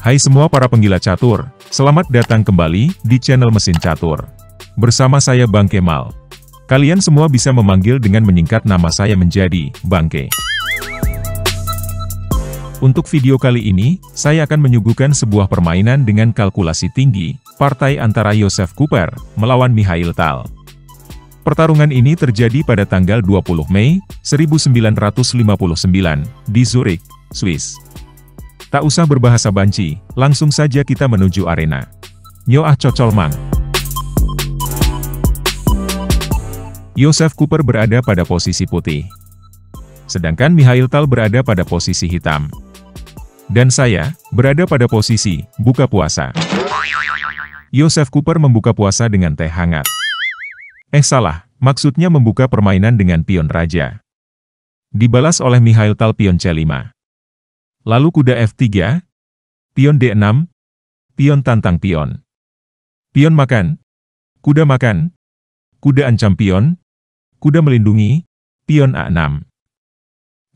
Hai semua para penggila catur, selamat datang kembali di channel Mesin Catur. Bersama saya Bang Kemal. Kalian semua bisa memanggil dengan menyingkat nama saya menjadi Bang Ke. Untuk video kali ini, saya akan menyuguhkan sebuah permainan dengan kalkulasi tinggi, partai antara Yosef Cooper melawan Mikhail Tal. Pertarungan ini terjadi pada tanggal 20 Mei 1959 di Zurich, Swiss. Tak usah berbahasa banci, langsung saja kita menuju arena. Yo ah Cocol Mang Yosef Cooper berada pada posisi putih. Sedangkan Mihail Tal berada pada posisi hitam. Dan saya, berada pada posisi, buka puasa. Yosef Cooper membuka puasa dengan teh hangat. Eh salah, maksudnya membuka permainan dengan pion raja. Dibalas oleh Mihail Tal pion C5. Lalu kuda F3, pion D6, pion tantang pion. Pion makan, kuda makan, kuda ancam pion, kuda melindungi, pion A6.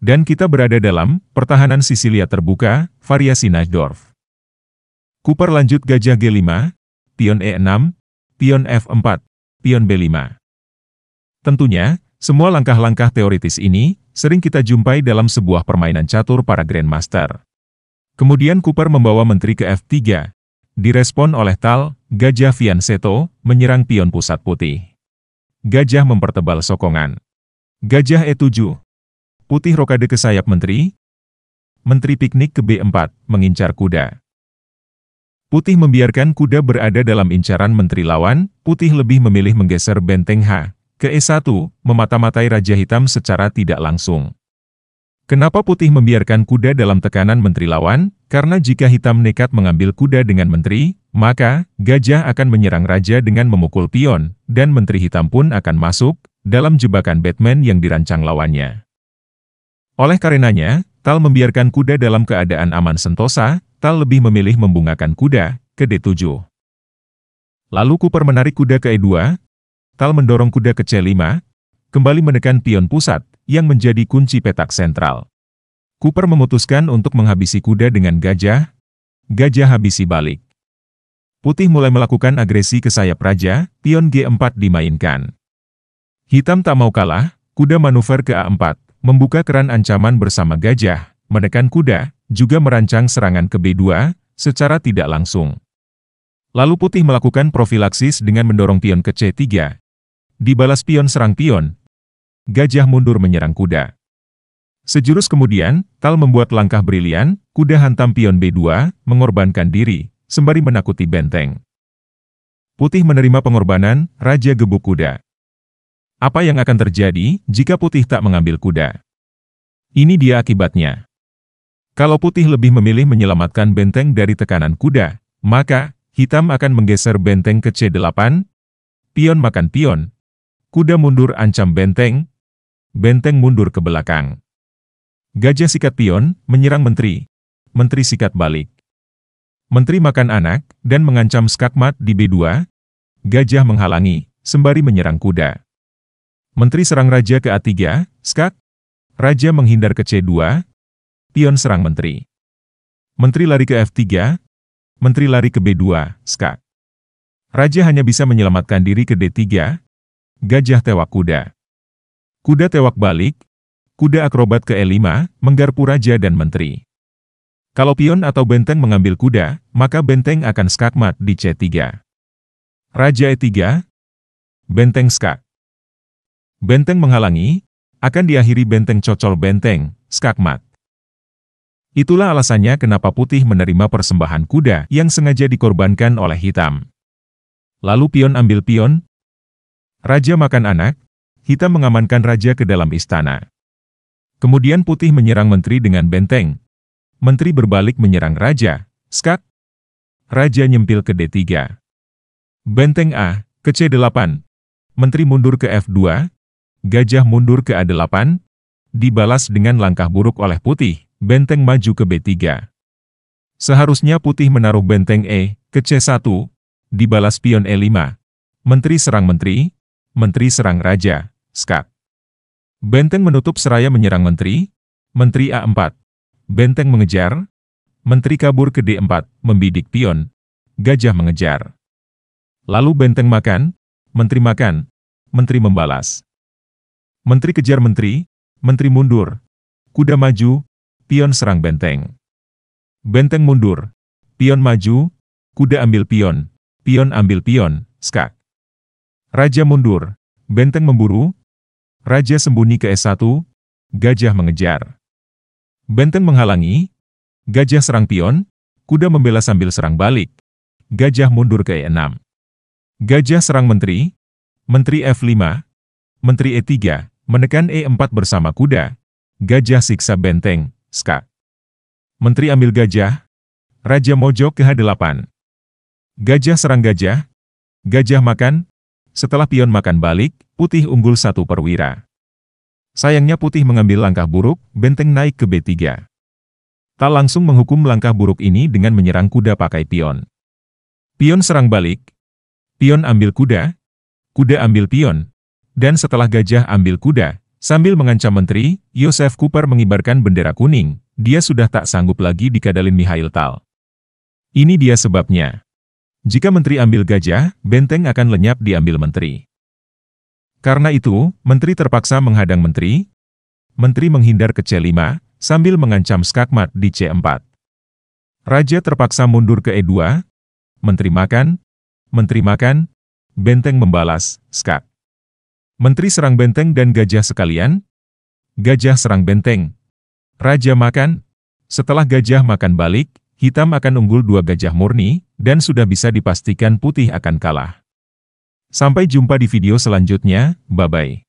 Dan kita berada dalam pertahanan Sisilia terbuka, variasi Najdorf. Cooper lanjut gajah G5, pion E6, pion F4, pion B5. Tentunya, semua langkah-langkah teoritis ini sering kita jumpai dalam sebuah permainan catur para Grandmaster. Kemudian Cooper membawa menteri ke F3. Direspon oleh Tal, Gajah Fianseto, menyerang pion pusat putih. Gajah mempertebal sokongan. Gajah E7. Putih rokade ke sayap menteri. Menteri piknik ke B4, mengincar kuda. Putih membiarkan kuda berada dalam incaran menteri lawan, putih lebih memilih menggeser benteng H, ke E1, memata-matai Raja Hitam secara tidak langsung. Kenapa putih membiarkan kuda dalam tekanan menteri lawan? Karena jika hitam nekat mengambil kuda dengan menteri, maka gajah akan menyerang raja dengan memukul pion, dan menteri hitam pun akan masuk dalam jebakan Batman yang dirancang lawannya. Oleh karenanya, Tal membiarkan kuda dalam keadaan aman sentosa, Tal lebih memilih membungakan kuda ke D7. Lalu Cooper menarik kuda ke E2, Tal mendorong kuda ke C5, kembali menekan pion pusat, yang menjadi kunci petak sentral. Cooper memutuskan untuk menghabisi kuda dengan gajah, gajah habisi balik. Putih mulai melakukan agresi ke sayap raja, pion G4 dimainkan. Hitam tak mau kalah, kuda manuver ke A4, membuka keran ancaman bersama gajah, menekan kuda, juga merancang serangan ke B2, secara tidak langsung. Lalu putih melakukan profilaksis dengan mendorong pion ke C3, Dibalas pion serang pion. Gajah mundur menyerang kuda. Sejurus kemudian, Tal membuat langkah brilian, kuda hantam pion B2, mengorbankan diri, sembari menakuti benteng. Putih menerima pengorbanan, Raja gebuk kuda. Apa yang akan terjadi jika putih tak mengambil kuda? Ini dia akibatnya. Kalau putih lebih memilih menyelamatkan benteng dari tekanan kuda, maka hitam akan menggeser benteng ke C8, pion makan pion, Kuda mundur ancam benteng. Benteng mundur ke belakang. Gajah sikat pion, menyerang menteri. Menteri sikat balik. Menteri makan anak, dan mengancam skakmat di B2. Gajah menghalangi, sembari menyerang kuda. Menteri serang raja ke A3, skak. Raja menghindar ke C2. Pion serang menteri. Menteri lari ke F3. Menteri lari ke B2, skak. Raja hanya bisa menyelamatkan diri ke D3, Gajah tewak kuda. Kuda tewak balik, kuda akrobat ke E5, menggarpu raja dan menteri. Kalau pion atau benteng mengambil kuda, maka benteng akan skakmat di C3. Raja E3, benteng skak. Benteng menghalangi, akan diakhiri benteng cocol benteng, skakmat. Itulah alasannya kenapa putih menerima persembahan kuda yang sengaja dikorbankan oleh hitam. Lalu pion ambil pion, Raja makan anak, hitam mengamankan raja ke dalam istana. Kemudian putih menyerang menteri dengan benteng. Menteri berbalik menyerang raja, skak. Raja nyempil ke D3. Benteng A, ke C8. Menteri mundur ke F2. Gajah mundur ke A8. Dibalas dengan langkah buruk oleh putih, benteng maju ke B3. Seharusnya putih menaruh benteng E, ke C1. Dibalas pion E5. Menteri serang menteri, Menteri serang Raja, Skat. Benteng menutup seraya menyerang Menteri, Menteri A4. Benteng mengejar, Menteri kabur ke D4, membidik pion, gajah mengejar. Lalu benteng makan, Menteri makan, Menteri membalas. Menteri kejar Menteri, Menteri mundur, kuda maju, pion serang benteng. Benteng mundur, pion maju, kuda ambil pion, pion ambil pion, skak. Raja mundur, benteng memburu, raja sembunyi ke S1, gajah mengejar. Benteng menghalangi, gajah serang pion, kuda membela sambil serang balik. Gajah mundur ke E6. Gajah serang menteri, menteri F5, menteri E3, menekan E4 bersama kuda. Gajah siksa benteng, skak. Menteri ambil gajah, raja mojok ke H8. Gajah serang gajah, gajah makan, setelah pion makan balik, putih unggul satu perwira. Sayangnya putih mengambil langkah buruk, benteng naik ke B3. Tak langsung menghukum langkah buruk ini dengan menyerang kuda pakai pion. Pion serang balik, pion ambil kuda, kuda ambil pion, dan setelah gajah ambil kuda, sambil mengancam menteri, Yosef Cooper mengibarkan bendera kuning, dia sudah tak sanggup lagi dikadalin Mihail Tal. Ini dia sebabnya. Jika menteri ambil gajah, benteng akan lenyap diambil menteri. Karena itu, menteri terpaksa menghadang menteri. Menteri menghindar ke C5, sambil mengancam skakmat di C4. Raja terpaksa mundur ke E2. Menteri makan. Menteri makan. Benteng membalas, skak. Menteri serang benteng dan gajah sekalian. Gajah serang benteng. Raja makan. Setelah gajah makan balik, hitam akan unggul dua gajah murni, dan sudah bisa dipastikan putih akan kalah. Sampai jumpa di video selanjutnya, bye-bye.